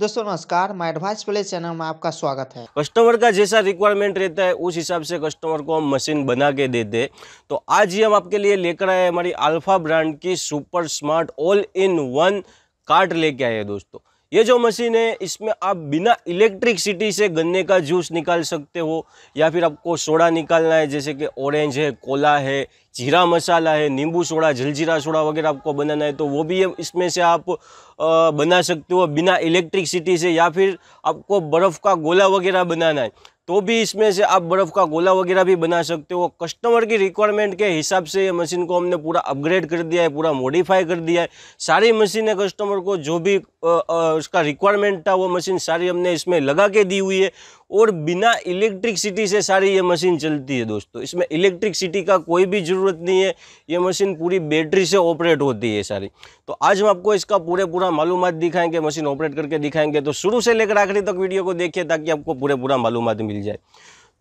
दोस्तों नमस्कार my advice play channel में आपका स्वागत है कस्टमर का जैसा रिक्वायरमेंट रहता है उस हिसाब से कस्टमर को हम मशीन बना के देते हैं तो आज ही हम आपके लिए लेकर आए हमारी अल्फा ब्रांड की super smart all in one cart लेके आए हैं दोस्तों ये जो मशीन है इसमें आप बिना इलेक्ट्रिकसिटी से गन्ने का जूस निकाल सकते हो या फिर आपको सोडा निकालना है जैसे कि ऑरेंज है कोला है जीरा मसाला है नींबू सोडा जलजीरा सोडा वगैरह आपको बनाना है तो वो भी इसमें से आप बना सकते हो बिना इलेक्ट्रिकसिटी से या फिर आपको बर्फ़ का गोला वगैरह बनाना है तो भी इसमें से आप बर्फ़ का गोला वगैरह भी बना सकते हो कस्टमर की रिक्वायरमेंट के हिसाब से ये मशीन को हमने पूरा अपग्रेड कर दिया है पूरा मॉडिफाई कर दिया है सारी मशीनें कस्टमर को जो भी आ, आ, उसका रिक्वायरमेंट था वो मशीन सारी हमने इसमें लगा के दी हुई है और बिना इलेक्ट्रिकसिटी से सारी ये मशीन चलती है दोस्तों इसमें इलेक्ट्रिकसिटी का कोई भी ज़रूरत नहीं है ये मशीन पूरी बैटरी से ऑपरेट होती है सारी तो आज हम आपको इसका पूरे पूरा मालूम दिखाएंगे मशीन ऑपरेट करके दिखाएंगे तो शुरू से लेकर आखिरी तक वीडियो को देखिए ताकि आपको पूरे पूरा मालूम मिल जाए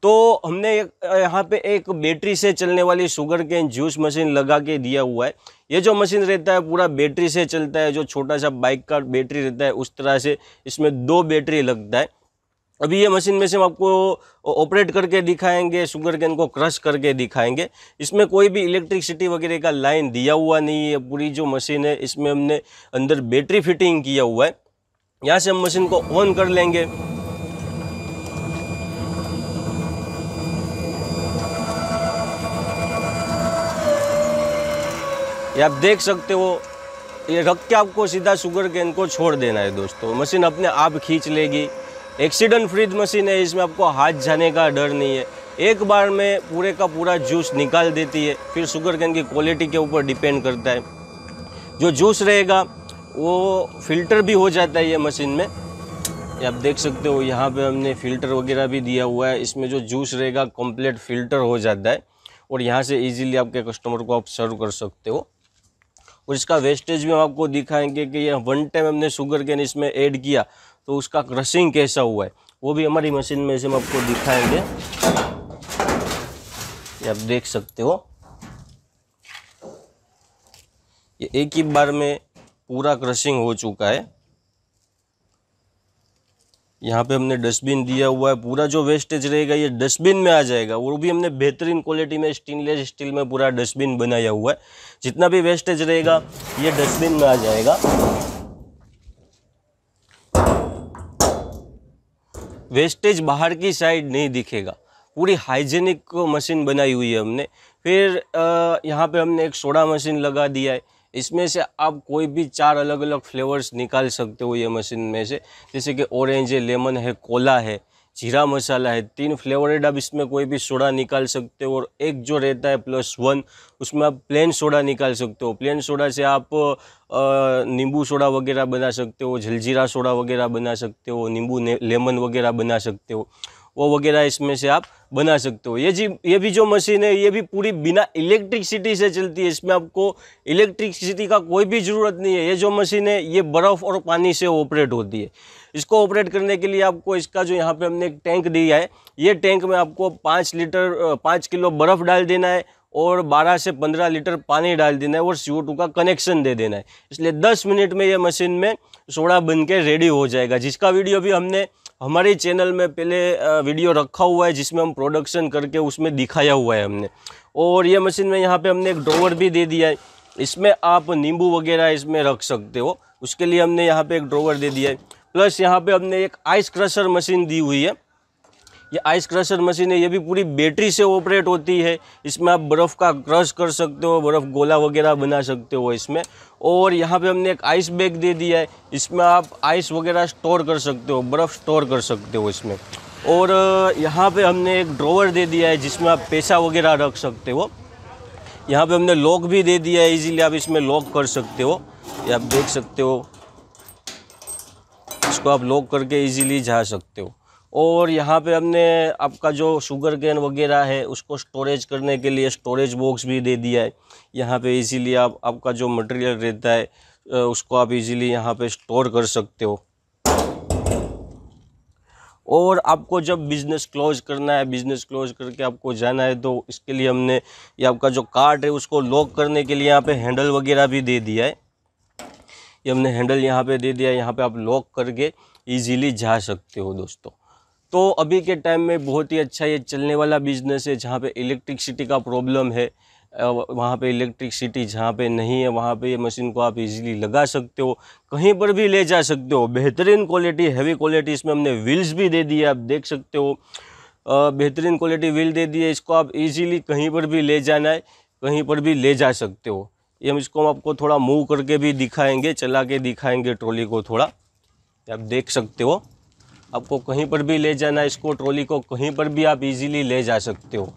तो हमने एक यहाँ पे एक बैटरी से चलने वाली शुगर कैन जूस मशीन लगा के दिया हुआ है ये जो मशीन रहता है पूरा बैटरी से चलता है जो छोटा सा बाइक का बैटरी रहता है उस तरह से इसमें दो बैटरी लगता है अभी ये मशीन में से हम आपको ऑपरेट करके दिखाएंगे शुगर कैन को क्रश करके दिखाएंगे इसमें कोई भी इलेक्ट्रिसिटी वगैरह का लाइन दिया हुआ नहीं है पूरी जो मशीन है इसमें हमने अंदर बैटरी फिटिंग किया हुआ है यहाँ से हम मशीन को ऑन कर लेंगे ये आप देख सकते हो ये रख के आपको सीधा शुगर कैन को छोड़ देना है दोस्तों मशीन अपने आप खींच लेगी एक्सीडेंट फ्रिज मशीन है इसमें आपको हाथ जाने का डर नहीं है एक बार में पूरे का पूरा जूस निकाल देती है फिर शुगर कैन की क्वालिटी के ऊपर डिपेंड करता है जो जूस रहेगा वो फिल्टर भी हो जाता है ये मशीन में आप देख सकते हो यहाँ पे हमने फ़िल्टर वगैरह भी दिया हुआ है इसमें जो जूस रहेगा कंप्लीट फ़िल्टर हो जाता है और यहाँ से इजीली आपके कस्टमर को आप सर्व कर सकते हो और इसका वेस्टेज भी हम आपको दिखाएंगे कि ये वन टाइम हमने शुगर कैन इसमें ऐड किया तो उसका क्रशिंग कैसा हुआ है वो भी हमारी मशीन में से हम आपको दिखाएंगे ये आप देख सकते हो ये एक ही बार में पूरा क्रशिंग हो चुका है यहाँ पे हमने डस्टबिन दिया हुआ है पूरा जो वेस्टेज रहेगा ये डस्टबिन में आ जाएगा वो भी हमने बेहतरीन क्वालिटी में स्टेनलेस स्टील में पूरा डस्टबिन बनाया हुआ है जितना भी वेस्टेज रहेगा ये डस्टबिन में आ जाएगा वेस्टेज बाहर की साइड नहीं दिखेगा पूरी हाइजेनिक मशीन बनाई हुई है हमने फिर यहाँ पे हमने एक सोडा मशीन लगा दिया है इसमें से आप कोई भी चार अलग अलग फ्लेवर्स निकाल सकते हो ये मशीन में से जैसे कि ऑरेंज है लेमन है कोला है जीरा मसाला है तीन फ्लेवरेड आप इसमें कोई भी सोडा निकाल सकते हो और एक जो रहता है प्लस वन उसमें आप प्लेन सोडा निकाल सकते हो प्लेन सोडा से आप नींबू सोडा वगैरह बना सकते हो जलजीरा सोडा वगैरह बना सकते हो नींबू लेमन वगैरह बना सकते हो वो वगैरह इसमें से आप बना सकते हो ये जी ये भी जो मशीन है ये भी पूरी बिना इलेक्ट्रिसिटी से चलती है इसमें आपको इलेक्ट्रिसिटी का कोई भी ज़रूरत नहीं है ये जो मशीन है ये बर्फ़ और पानी से ऑपरेट होती है इसको ऑपरेट करने के लिए आपको इसका जो यहाँ पे हमने एक टैंक दिया है ये टैंक में आपको पाँच लीटर पाँच किलो बर्फ़ डाल देना है और 12 से 15 लीटर पानी डाल देना है और सी का कनेक्शन दे देना है इसलिए 10 मिनट में ये मशीन में सोडा बन के रेडी हो जाएगा जिसका वीडियो भी हमने हमारे चैनल में पहले वीडियो रखा हुआ है जिसमें हम प्रोडक्शन करके उसमें दिखाया हुआ है हमने और ये मशीन में यहाँ पे हमने एक ड्रोवर भी दे दिया है इसमें आप नींबू वगैरह इसमें रख सकते हो उसके लिए हमने यहाँ पे एक ड्रोवर दे दिया है प्लस यहाँ पे हमने एक आइस क्रशर मशीन दी हुई है ये आइस क्रशर मशीन है ये भी पूरी बैटरी से ऑपरेट होती है इसमें आप बर्फ़ का क्रश कर सकते हो बर्फ़ गोला वगैरह बना सकते हो इसमें और यहाँ पे हमने एक आइस बैग दे दिया है इसमें आप आइस वगैरह स्टोर कर सकते हो बर्फ़ स्टोर कर सकते हो इसमें और यहाँ पे हमने एक ड्रोवर दे दिया है जिसमें आप पैसा वगैरह रख सकते हो यहाँ पर हमने लॉक भी दे दिया है ईज़िली आप इसमें लॉक कर सकते हो या आप देख सकते हो इसको आप लॉक करके ईजीली जा सकते हो और यहाँ पे हमने आपका जो शुगर कैन वगैरह है उसको स्टोरेज करने के लिए स्टोरेज बॉक्स भी दे दिया है यहाँ पे इजीली आप आपका जो मटेरियल रहता है उसको आप इजीली यहाँ पे स्टोर कर सकते हो और आपको जब बिज़नेस क्लोज करना है बिज़नेस क्लोज करके आपको जाना है तो इसके लिए हमने ये आपका जो कार्ड है उसको लॉक करने के लिए यहाँ पर हैंडल वगैरह भी दे दिया है ये हमने हैंडल यहाँ पर दे दिया है यहाँ पर आप लॉक करके ईज़िली जा सकते हो दोस्तों तो अभी के टाइम में बहुत ही अच्छा ये चलने वाला बिजनेस है जहाँ पे इलेक्ट्रिकसिटी का प्रॉब्लम है वहाँ पे इलेक्ट्रिकसिटी जहाँ पे नहीं है वहाँ पे ये मशीन को आप इजीली लगा सकते हो कहीं पर भी ले जा सकते हो बेहतरीन क्वालिटी हैवी क्वालिटी इसमें हमने व्हील्स भी दे दिए आप देख सकते हो बेहतरीन क्वालिटी व्हील दे दिए इसको आप ईजिली कहीं पर भी ले जाना है कहीं पर भी ले जा सकते हो ये हम इसको हम आपको थोड़ा मूव करके भी दिखाएंगे चला के दिखाएंगे ट्रॉली को थोड़ा आप देख सकते हो आपको कहीं पर भी ले जाना है इसको ट्रॉली को कहीं पर भी आप इजीली ले जा सकते हो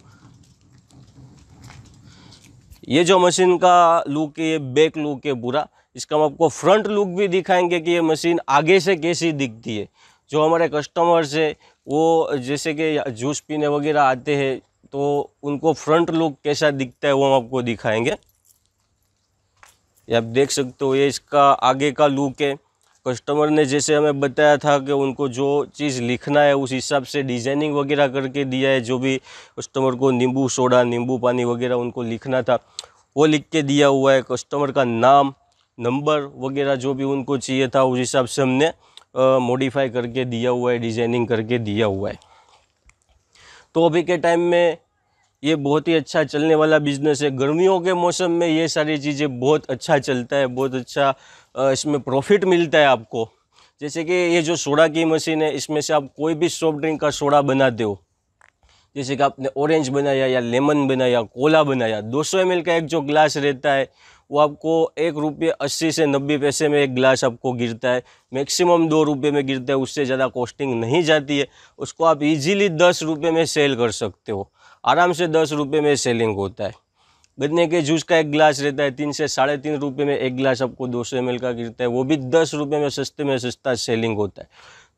ये जो मशीन का लुक है ये बैक लुक है बुरा इसका हम आपको फ्रंट लुक भी दिखाएंगे कि ये मशीन आगे से कैसी दिखती है जो हमारे कस्टमर्स है वो जैसे कि जूस पीने वगैरह आते हैं तो उनको फ्रंट लुक कैसा दिखता है वो हम आपको दिखाएंगे ये आप देख सकते हो ये इसका आगे का लुक है कस्टमर ने जैसे हमें बताया था कि उनको जो चीज़ लिखना है उस हिसाब से डिज़ाइनिंग वगैरह करके दिया है जो भी कस्टमर को नींबू सोडा नींबू पानी वगैरह उनको लिखना था वो लिख के दिया हुआ है कस्टमर का नाम नंबर वगैरह जो भी उनको चाहिए था उस हिसाब से हमने मॉडिफाई करके दिया हुआ है डिज़ाइनिंग करके दिया हुआ है तो अभी के टाइम में ये बहुत ही अच्छा चलने वाला बिज़नेस है गर्मियों के मौसम में ये सारी चीज़ें बहुत अच्छा चलता है बहुत अच्छा इसमें प्रॉफिट मिलता है आपको जैसे कि ये जो सोडा की मशीन है इसमें से आप कोई भी सॉफ्ट ड्रिंक का सोडा बनाते हो जैसे कि आपने ऑरेंज बनाया या लेमन बनाया कोला बनाया 200 सौ का एक जो ग्लास रहता है वो आपको एक रुपये अस्सी से नब्बे पैसे में एक गिलास आपको गिरता है मैक्सिमम दो रुपये में गिरता है उससे ज़्यादा कॉस्टिंग नहीं जाती है उसको आप इजीली दस रुपये में सेल कर सकते हो आराम से दस रुपये में सेलिंग होता है गन्ने के जूस का एक गिलास रहता है तीन से साढ़े तीन रुपये में एक गिलास आपको दो सौ एम का गिरता है वो भी दस रुपये में सस्ते में सस्ता सेलिंग होता है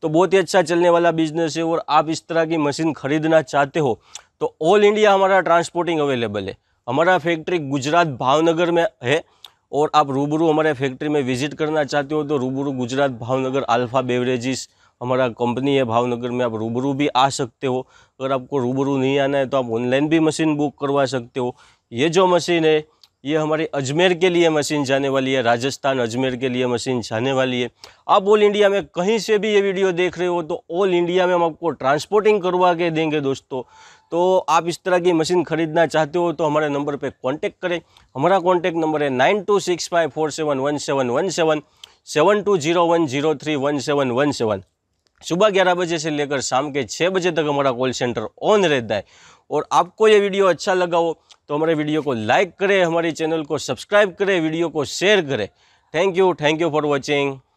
तो बहुत ही अच्छा चलने वाला बिजनेस है और आप इस तरह की मशीन खरीदना चाहते हो तो ऑल इंडिया हमारा ट्रांसपोर्टिंग अवेलेबल है हमारा फैक्ट्री गुजरात भावनगर में है और आप रूबरू हमारे फैक्ट्री में विजिट करना चाहते हो तो रूबरू गुजरात भावनगर अल्फ़ा बेवरेजेस हमारा कंपनी है भावनगर में आप रूबरू भी आ सकते हो अगर आपको रूबरू नहीं आना है तो आप ऑनलाइन भी मशीन बुक करवा सकते हो ये जो मशीन है ये हमारी अजमेर के लिए मशीन जाने वाली है राजस्थान अजमेर के लिए मशीन जाने वाली है आप ऑल इंडिया में कहीं से भी ये वीडियो देख रहे हो तो ऑल इंडिया में हम आपको ट्रांसपोर्टिंग करवा के देंगे दोस्तों तो आप इस तरह की मशीन खरीदना चाहते हो तो हमारे नंबर पे कांटेक्ट करें हमारा कांटेक्ट नंबर है nine two six five four seven one seven one seven seven two zero one zero three one seven one seven सुबह ग्यारह बजे से लेकर शाम के छः बजे तक हमारा कॉल सेंटर ऑन रहता है और आपको ये वीडियो अच्छा लगा हो तो हमारे वीडियो को लाइक करें हमारे चैनल को सब्सक्राइब करें वीडियो को शेयर करें thank you thank you for watching